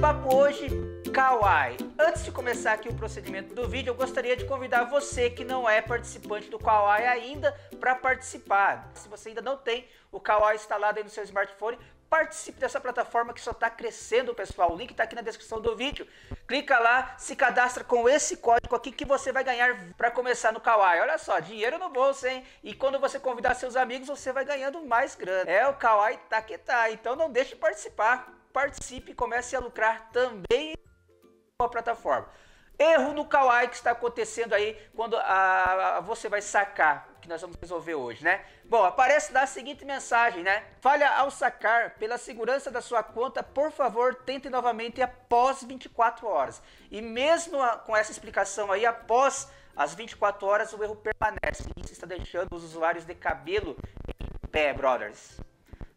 Papo hoje Kawaii. Antes de começar aqui o procedimento do vídeo, eu gostaria de convidar você que não é participante do Kawaii ainda para participar. Se você ainda não tem o Kawaii instalado aí no seu smartphone, participe dessa plataforma que só está crescendo, pessoal. O link está aqui na descrição do vídeo. Clica lá, se cadastra com esse código aqui que você vai ganhar para começar no Kawaii. Olha só, dinheiro no bolso, hein? E quando você convidar seus amigos, você vai ganhando mais grana. É, o Kawaii tá que tá. Então não deixe de participar participe e comece a lucrar também com a plataforma. Erro no Kawaii que está acontecendo aí quando a, ah, a, você vai sacar, que nós vamos resolver hoje, né? Bom, aparece lá a seguinte mensagem, né? Falha ao sacar, pela segurança da sua conta, por favor, tente novamente após 24 horas. E mesmo a, ah, com essa explicação aí, após as 24 horas, o erro permanece. Isso está deixando os usuários de cabelo em pé, brothers.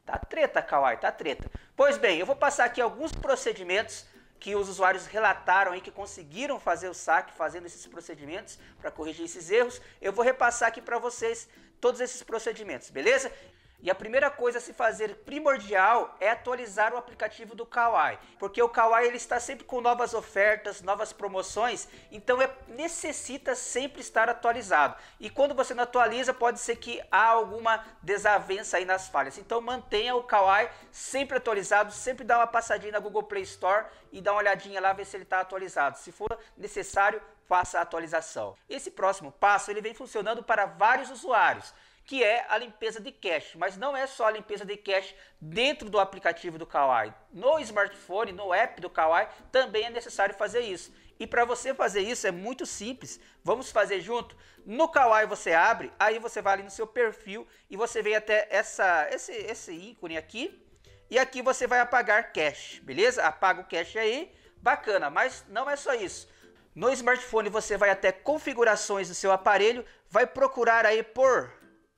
Tá treta, Kawaii, tá treta. Pois bem, eu vou passar aqui alguns procedimentos que os usuários relataram aí que conseguiram fazer o saque fazendo esses procedimentos para corrigir esses erros. Eu vou repassar aqui para vocês todos esses procedimentos, beleza? E a primeira coisa a se fazer primordial é atualizar o aplicativo do Kawai, porque o Kawai ele está sempre com novas ofertas, novas promoções, então é, necessita sempre estar atualizado. E quando você não atualiza, pode ser que há alguma desavença aí nas falhas. Então mantenha o Kawai sempre atualizado, sempre dá uma passadinha na Google Play Store e dá uma olhadinha lá ver se ele está atualizado. Se for necessário, faça a atualização. Esse próximo passo ele vem funcionando para vários usuários que é a limpeza de cache. Mas não é só a limpeza de cache dentro do aplicativo do Kawaii. No smartphone, no app do Kawaii, também é necessário fazer isso. E para você fazer isso é muito simples. Vamos fazer junto? No Kawaii você abre, aí você vai ali no seu perfil e você vem até essa, esse, esse ícone aqui. E aqui você vai apagar cache, beleza? Apaga o cache aí, bacana. Mas não é só isso. No smartphone você vai até configurações do seu aparelho, vai procurar aí por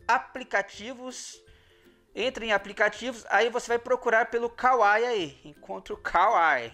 aplicativos. Entra em aplicativos, aí você vai procurar pelo Kawaii aí. Encontra o Kawaii.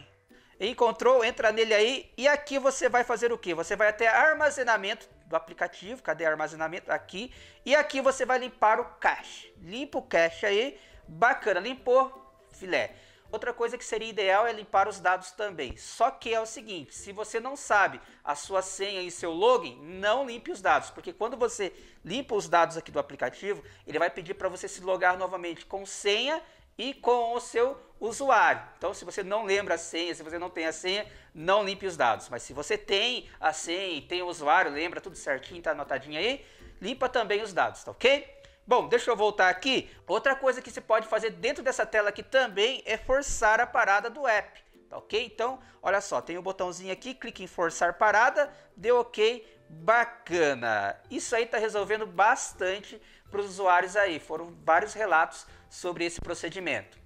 Encontrou, entra nele aí. E aqui você vai fazer o que? Você vai até armazenamento do aplicativo. Cadê armazenamento? Aqui. E aqui você vai limpar o cache. Limpa o cache aí. Bacana, limpou, filé. Outra coisa que seria ideal é limpar os dados também. Só que é o seguinte, se você não sabe a sua senha e seu login, não limpe os dados, porque quando você limpa os dados aqui do aplicativo, ele vai pedir para você se logar novamente com senha e com o seu usuário. Então, se você não lembra a senha, se você não tem a senha, não limpe os dados. Mas se você tem a senha e tem o usuário, lembra tudo certinho, tá anotadinho aí, limpa também os dados, tá ok? Bom, deixa eu voltar aqui. Outra coisa que se pode fazer dentro dessa tela aqui também é forçar a parada do app. Tá ok? Então, olha só, tem o um botãozinho aqui, clique em forçar parada, deu ok, bacana. Isso aí tá resolvendo bastante para os usuários aí. Foram vários relatos sobre esse procedimento.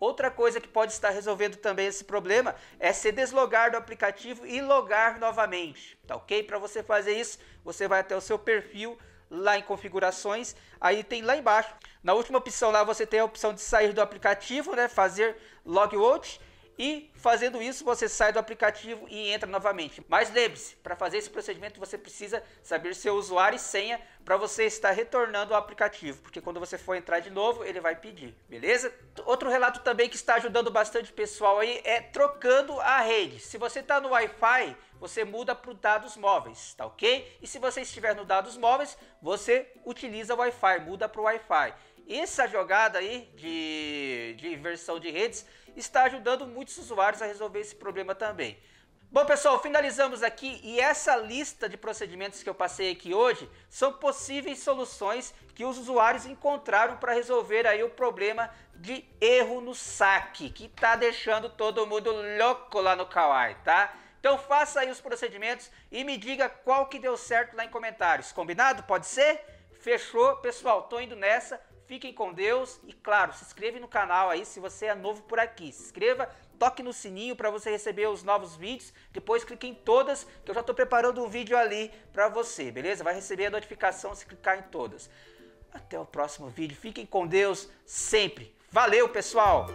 Outra coisa que pode estar resolvendo também esse problema é se deslogar do aplicativo e logar novamente, tá ok? Para você fazer isso, você vai até o seu perfil lá em configurações, aí tem lá embaixo. Na última opção lá você tem a opção de sair do aplicativo, né, fazer logout e fazendo isso, você sai do aplicativo e entra novamente. Mas lembre-se, para fazer esse procedimento você precisa saber seu usuário e senha para você estar retornando ao aplicativo, porque quando você for entrar de novo, ele vai pedir, beleza? Outro relato também que está ajudando bastante pessoal aí é trocando a rede. Se você está no Wi-Fi, você muda para dados móveis, tá ok? E se você estiver no dados móveis, você utiliza o Wi-Fi, muda para o Wi-Fi. Essa jogada aí de de, de de redes, está ajudando muitos usuários a resolver esse problema também. Bom, pessoal, finalizamos aqui e essa lista de procedimentos que eu passei aqui hoje são possíveis soluções que os usuários encontraram para resolver aí o problema de erro no saque, que está deixando todo mundo louco lá no Kawaii, tá? Então faça aí os procedimentos e me diga qual que deu certo lá em comentários. Combinado? Pode ser? Fechou? Pessoal, tô indo nessa. Fiquem com Deus e, claro, se inscreve no canal aí se você é novo por aqui. Se inscreva, toque no sininho para você receber os novos vídeos. Depois clique em todas, que eu já estou preparando um vídeo ali para você, beleza? Vai receber a notificação se clicar em todas. Até o próximo vídeo. Fiquem com Deus sempre. Valeu, pessoal!